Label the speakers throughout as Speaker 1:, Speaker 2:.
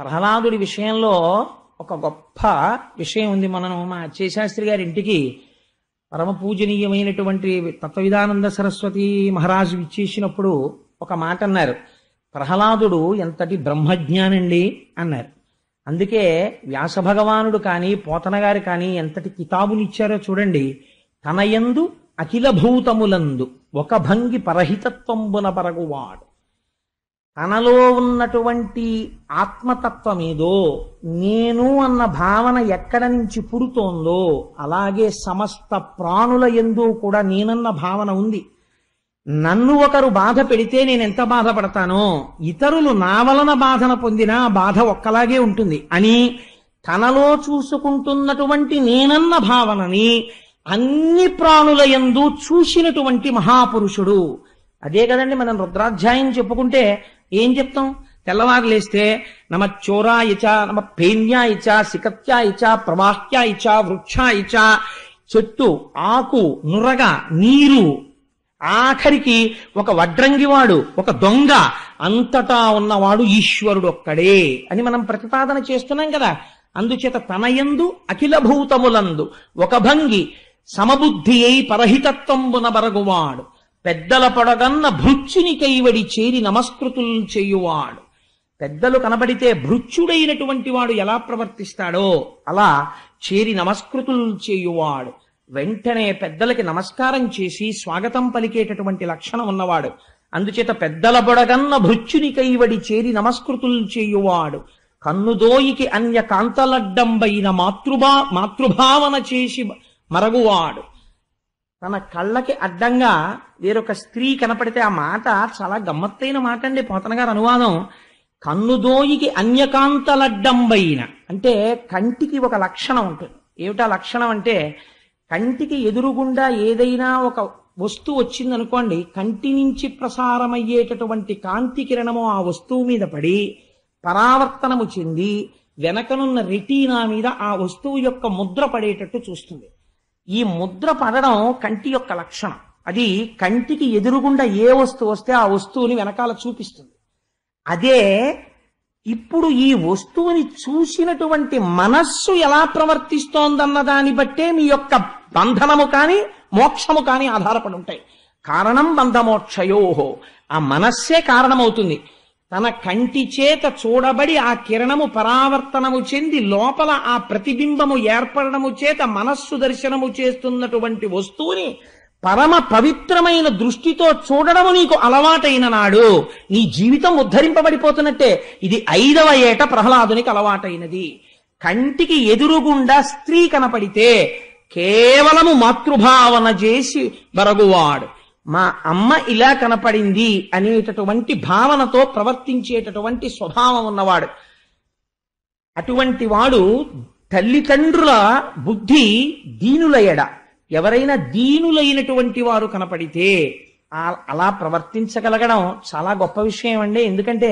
Speaker 1: ప్రహ్లాదుడి విషయంలో ఒక గొప్ప విషయం ఉంది మనం మా చేశాస్త్రి గారి ఇంటికి పరమ పూజనీయమైనటువంటి తత్వవిధానంద సరస్వతి మహారాజు ఇచ్చేసినప్పుడు ఒక మాట అన్నారు ప్రహ్లాదుడు ఎంతటి బ్రహ్మజ్ఞానండి అన్నారు అందుకే వ్యాస భగవానుడు కానీ పోతన గారు కానీ ఎంతటి కితాబునిచ్చారో చూడండి తనయందు అఖిల భూతములందు ఒక భంగి పరహితత్వంబున పరగువాడు తనలో ఉన్నటువంటి ఆత్మతత్వం ఏదో నేను అన్న భావన ఎక్కడ నుంచి పుడుతోందో అలాగే సమస్త ప్రాణుల ఎందు కూడా నేనన్న భావన ఉంది నన్ను ఒకరు బాధ పెడితే నేను ఎంత బాధపడతానో ఇతరులు నా వలన బాధన పొందినా బాధ ఒక్కలాగే ఉంటుంది అని తనలో చూసుకుంటున్నటువంటి నేనన్న భావనని అన్ని ప్రాణుల ఎందు చూసినటువంటి మహాపురుషుడు అదే కదండి మనం రుద్రాధ్యాయం చెప్పుకుంటే ఏం చెప్తాం తెల్లవారు లేస్తే నమ చోరా ఇచ నమ పేన్యా ఇచ సికత్యా ఇచ ప్రవాహ్యా ఇచ వృక్ష ఇచ చెట్టు ఆకు నురగ నీరు ఆఖరికి ఒక వడ్రంగివాడు ఒక దొంగ అంతటా ఉన్నవాడు ఈశ్వరుడు ఒక్కడే అని మనం ప్రతిపాదన చేస్తున్నాం కదా అందుచేత తనయందు అఖిల భూతములందు ఒక భంగి సమబుద్ధి అయి పరహితత్వం బునబరగువాడు పెద్దల పొడగన్న కైవడి చేరి నమస్కృతులు చేయువాడు పెద్దలు కనబడితే భృత్యుడైనటువంటి వాడు ఎలా ప్రవర్తిస్తాడో అలా చేరి నమస్కృతులు చేయువాడు వెంటనే పెద్దలకి నమస్కారం చేసి స్వాగతం పలికేటటువంటి లక్షణం ఉన్నవాడు అందుచేత పెద్దల బొడగన్న కైవడి చేరి నమస్కృతులు చేయువాడు కన్నుదోయికి అన్య కాంతలడ్డంబైన మాతృభా మాతృభావన చేసి మరగువాడు తన కళ్ళకి అడ్డంగా వేరొక స్త్రీ కనపడితే ఆ మాట చాలా గమ్మత్తైన మాట అండి పోతన గారు అనువాదం కన్నుదోయికి అన్యకాంతలడ్డంబైన అంటే కంటికి ఒక లక్షణం ఉంటుంది ఏమిటా లక్షణం అంటే కంటికి ఎదురుగుండా ఏదైనా ఒక వస్తువు వచ్చిందనుకోండి కంటి నుంచి ప్రసారమయ్యేటటువంటి కాంతి కిరణము ఆ వస్తువు మీద పడి పరావర్తనము చెంది వెనకనున్న రెటీనా మీద ఆ వస్తువు యొక్క ముద్ర పడేటట్టు చూస్తుంది ఈ ముద్ర పడడం కంటి యొక్క లక్షణం అది కంటికి ఎదురుగుండా ఏ వస్తువు వస్తే ఆ వస్తువుని వెనకాల చూపిస్తుంది అదే ఇప్పుడు ఈ వస్తువుని చూసినటువంటి మనస్సు ఎలా ప్రవర్తిస్తోందన్న దాన్ని బట్టే మీ యొక్క బంధనము కానీ మోక్షము కానీ ఆధారపడి ఉంటాయి కారణం బంధమోక్షయోహో ఆ మనస్సే కారణమవుతుంది తన కంటి చేత చూడబడి ఆ కిరణము పరావర్తనము చెంది లోపల ఆ ప్రతిబింబము ఏర్పడము చేత మనస్సు దర్శనము చేస్తున్నటువంటి వస్తువుని పరమ పవిత్రమైన దృష్టితో చూడడము నీకు అలవాటైన నాడు నీ జీవితం ఉద్ధరింపబడిపోతున్నట్టే ఇది ఐదవ ఏట ప్రహ్లాదునికి అలవాటైనది కంటికి ఎదురుగుండా స్త్రీ కనపడితే కేవలము మాతృభావన చేసి బరగువాడు మా అమ్మ ఇలా కనపడింది అనేటటువంటి భావనతో ప్రవర్తించేటటువంటి స్వభావం ఉన్నవాడు అటువంటి వాడు తల్లిదండ్రుల బుద్ధి దీనులయ్యడ ఎవరైనా దీనులైనటువంటి వారు కనపడితే అలా ప్రవర్తించగలగడం చాలా గొప్ప విషయం అండి ఎందుకంటే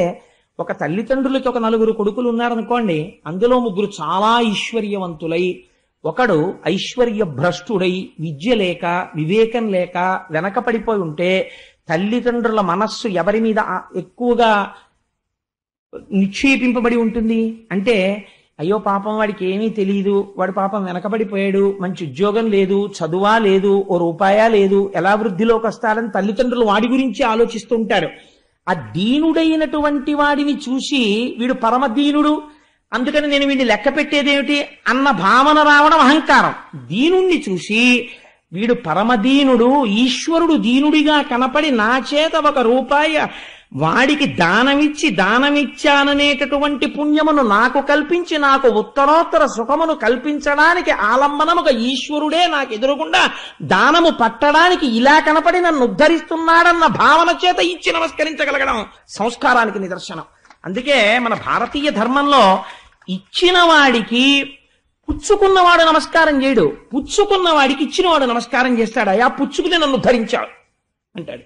Speaker 1: ఒక తల్లిదండ్రులకి ఒక నలుగురు కొడుకులు ఉన్నారనుకోండి అందులో ముగ్గురు చాలా ఈశ్వర్యవంతులై ఒకడు ఐశ్వర్య భ్రష్టుడై విద్య లేక వివేకం లేక వెనకపడిపోయి ఉంటే తల్లిదండ్రుల మనస్సు ఎవరి మీద ఎక్కువగా నిక్షేపింపబడి ఉంటుంది అంటే అయ్యో పాపం వాడికి ఏమీ తెలియదు వాడు పాపం వెనకబడిపోయాడు మంచి ఉద్యోగం లేదు చదువా లేదు ఓ రూపాయా లేదు ఎలా వృద్ధిలోకి వస్తారని తల్లిదండ్రులు వాడి గురించి ఆలోచిస్తుంటారు ఆ దీనుడైనటువంటి వాడిని చూసి వీడు పరమ దీనుడు అందుకని నేను వీడిని లెక్క పెట్టేదేమిటి అన్న భావన రావడం అహంకారం దీనుణ్ణి చూసి వీడు పరమదీనుడు ఈశ్వరుడు దీనుడిగా కనపడి నా చేత ఒక రూపాయి వాడికి దానమిచ్చి దానమిచ్చాననేటటువంటి పుణ్యమును నాకు కల్పించి నాకు ఉత్తరోత్తర సుఖమును కల్పించడానికి ఒక ఈశ్వరుడే నాకు ఎదురుగుండా దానము పట్టడానికి ఇలా కనపడి నన్ను ఉద్ధరిస్తున్నాడన్న భావన చేత ఇచ్చి నమస్కరించగలగడం సంస్కారానికి నిదర్శనం అందుకే మన భారతీయ ధర్మంలో ఇచ్చిన వాడికి పుచ్చుకున్నవాడు నమస్కారం చేయడు పుచ్చుకున్న వాడికి ఇచ్చినవాడు నమస్కారం చేస్తాడు అయా పుచ్చుకుని నన్ను ధరించాడు అంటాడు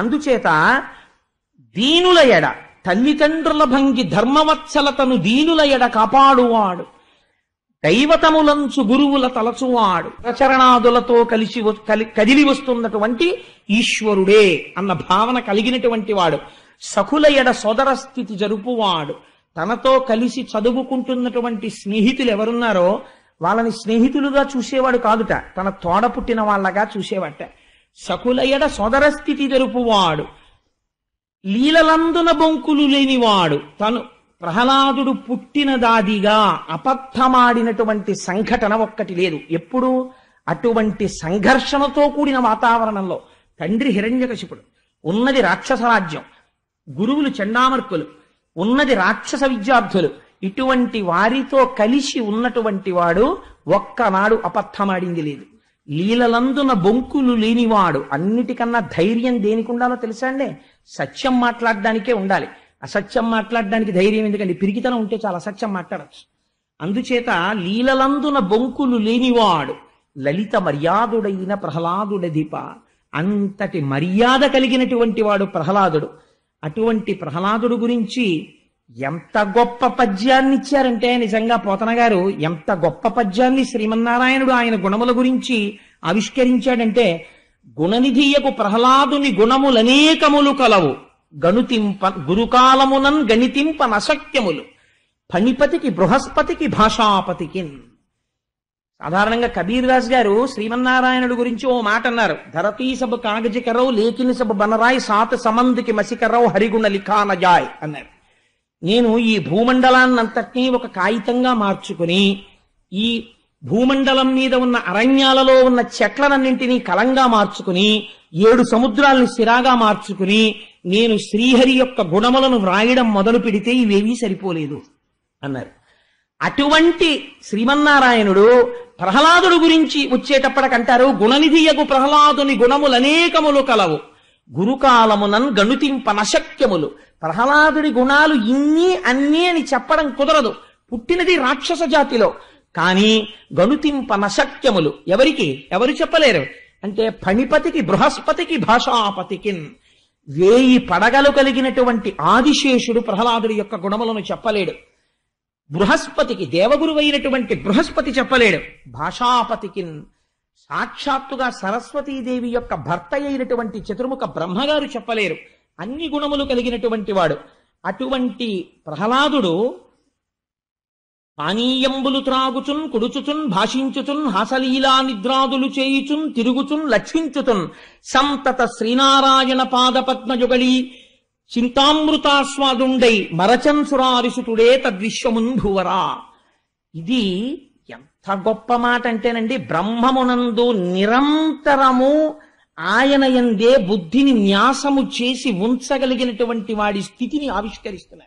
Speaker 1: అందుచేత దీనుల ఎడ తల్లిదండ్రుల భంగి ధర్మవత్సలతను దీనుల ఎడ కాపాడువాడు దైవతములంచు గురువుల తలచువాడు ప్రచరణాదులతో కలిసి కదిలి వస్తున్నటువంటి ఈశ్వరుడే అన్న భావన కలిగినటువంటి వాడు సఖుల ఎడ సోదర స్థితి జరుపువాడు తనతో కలిసి చదువుకుంటున్నటువంటి స్నేహితులు ఎవరున్నారో వాళ్ళని స్నేహితులుగా చూసేవాడు కాదుట తన తోడ పుట్టిన వాళ్ళగా చూసేవాట సకులయడ సోదర స్థితి జరుపువాడు లీలలందున బొంకులు లేనివాడు తను ప్రహ్లాదుడు పుట్టిన దాదిగా అబద్ధమాడినటువంటి సంఘటన ఒక్కటి లేదు ఎప్పుడు అటువంటి సంఘర్షణతో కూడిన వాతావరణంలో తండ్రి హిరణ్యకశిపుడు ఉన్నది రాక్షసరాజ్యం గురువులు చండామర్కులు ఉన్నది రాక్షస విద్యార్థులు ఇటువంటి వారితో కలిసి ఉన్నటువంటి వాడు ఒక్కనాడు అబద్ధమాడింది లేదు లీలలందున బొంకులు లేనివాడు అన్నిటికన్నా ధైర్యం దేనికి ఉండాలో తెలుసా అండి సత్యం మాట్లాడడానికే ఉండాలి అసత్యం మాట్లాడడానికి ధైర్యం ఎందుకండి పిరిగితనం ఉంటే చాలా అసత్యం మాట్లాడచ్చు అందుచేత లీలలందున బొంకులు లేనివాడు లలిత మర్యాదుడైన ప్రహ్లాదుడ దీప అంతటి మర్యాద కలిగినటువంటి వాడు ప్రహ్లాదుడు అటువంటి ప్రహ్లాదుడు గురించి ఎంత గొప్ప పద్యాన్ని ఇచ్చారంటే నిజంగా పోతన గారు ఎంత గొప్ప పద్యాన్ని శ్రీమన్నారాయణుడు ఆయన గుణముల గురించి ఆవిష్కరించాడంటే గుణనిధియకు ప్రహ్లాదుని గుణములనేకములు కలవు గణుతింప గురుకాలమునన్ గణితింప నశక్యములు పనిపతికి బృహస్పతికి భాషాపతికి సాధారణంగా కబీర్ దాస్ గారు శ్రీమన్నారాయణుడు గురించి ఓ మాట అన్నారు ధరతీ సబ్ కాగజికరవు లేకిని సభ బనరాయ్ సాత సమందికి మసికరవు హరిగుణ జాయ్ అన్నారు నేను ఈ భూమండలాన్నంతటినీ ఒక కాగితంగా మార్చుకుని ఈ భూమండలం మీద ఉన్న అరణ్యాలలో ఉన్న చెట్లనన్నింటినీ కలంగా మార్చుకుని ఏడు సముద్రాలను సిరాగా మార్చుకుని నేను శ్రీహరి యొక్క గుణములను వ్రాయడం మొదలు పెడితే ఇవేమీ సరిపోలేదు అన్నారు అటువంటి శ్రీమన్నారాయణుడు ప్రహ్లాదుడు గురించి వచ్చేటప్పటికంటారు గుణనిధియగు ప్రహ్లాదుని గుణములనేకములు కలవు గురుకాలమునన్ గణుతింపనశక్యములు ప్రహ్లాదుడి గుణాలు ఇన్ని అన్నీ అని చెప్పడం కుదరదు పుట్టినది రాక్షస జాతిలో కానీ గణుతింపనశక్యములు ఎవరికి ఎవరు చెప్పలేరు అంటే పణిపతికి బృహస్పతికి భాషాపతికి వేయి పడగలు కలిగినటువంటి ఆదిశేషుడు ప్రహ్లాదుడి యొక్క గుణములను చెప్పలేడు బృహస్పతికి దేవగురువైనటువంటి బృహస్పతి చెప్పలేడు భాషాపతికి సాక్షాత్తుగా సరస్వతీదేవి యొక్క భర్త అయినటువంటి చతుర్ముఖ బ్రహ్మగారు చెప్పలేరు అన్ని గుణములు కలిగినటువంటి వాడు అటువంటి ప్రహ్లాదుడు పానీయంబులు త్రాగుచున్ కుడుచుచున్ భాషించుచున్ హాసలీలా నిద్రాదులు చేయుచున్ తిరుగుచున్ లక్షించుచున్ సంతత శ్రీనారాయణ పాదపద్మయుగళీ చింతామృతాస్వాదుండై మరచంసురారిసుతుడే తద్విశ్వమున్ ఇది ఎంత గొప్ప మాట అంటేనండి బ్రహ్మమునందు నిరంతరము ఆయన ఎందే బుద్ధిని న్యాసము చేసి ఉంచగలిగినటువంటి వాడి స్థితిని ఆవిష్కరిస్తున్నారు